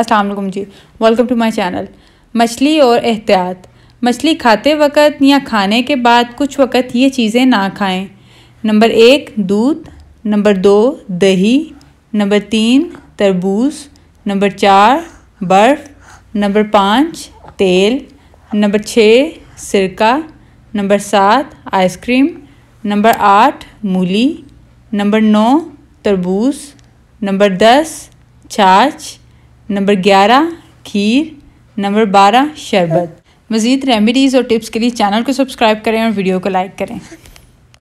Aslam ji welcome to my channel मछली और एहतियात मछली खाते वक्त या खाने के बाद कुछ वक्त ये चीज़ें ना खाएं नंबर एक दूध नंबर दो दही नंबर तीन तरबूज नंबर चार बर्फ़ नंबर पाँच तेल नंबर छः सिरका नंबर सात आइसक्रीम नंबर आठ मूली नंबर नौ तरबूज नंबर दस छाछ नंबर ग्यारह खीर नंबर बारह शरबत हाँ। मज़ीद रेमिडीज़ और टिप्स के लिए चैनल को सब्सक्राइब करें और वीडियो को लाइक करें